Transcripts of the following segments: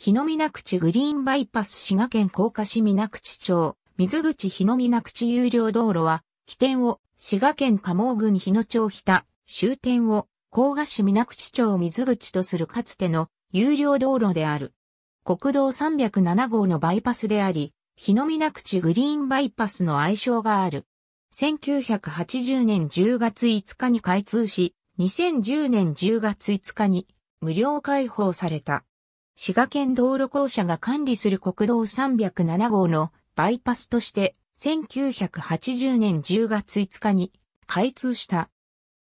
日のく口グリーンバイパス滋賀県甲賀市水口町、水口日のく口有料道路は、起点を滋賀県加茂郡日野町北、終点を甲賀市水口町水口とするかつての有料道路である。国道307号のバイパスであり、日のく口グリーンバイパスの愛称がある。1980年10月5日に開通し、2010年10月5日に無料開放された。滋賀県道路公社が管理する国道307号のバイパスとして、1980年10月5日に開通した。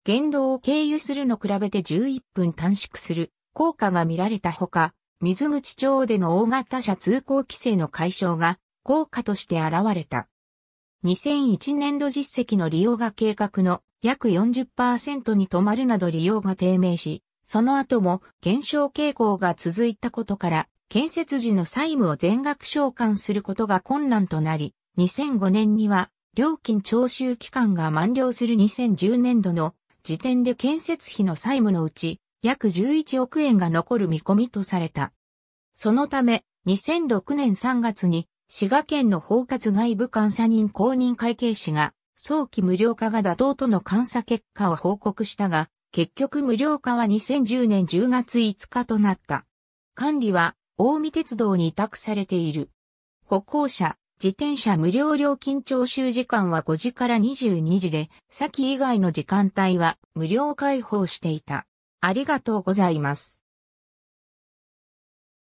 原道を経由するの比べて11分短縮する効果が見られたほか、水口町での大型車通行規制の解消が効果として現れた。2001年度実績の利用が計画の約40%に止まるなど利用が低迷し、その後も減少傾向が続いたことから、建設時の債務を全額償還することが困難となり、2005年には料金徴収期間が満了する2010年度の時点で建設費の債務のうち約11億円が残る見込みとされた。そのため2006年3月に滋賀県の包括外部監査人公認会計士が早期無料化が妥当との監査結果を報告したが、結局無料化は2010年10月5日となった。管理は、大見鉄道に委託されている。歩行者、自転車無料料金徴収時間は5時から22時で、先以外の時間帯は無料開放していた。ありがとうございます。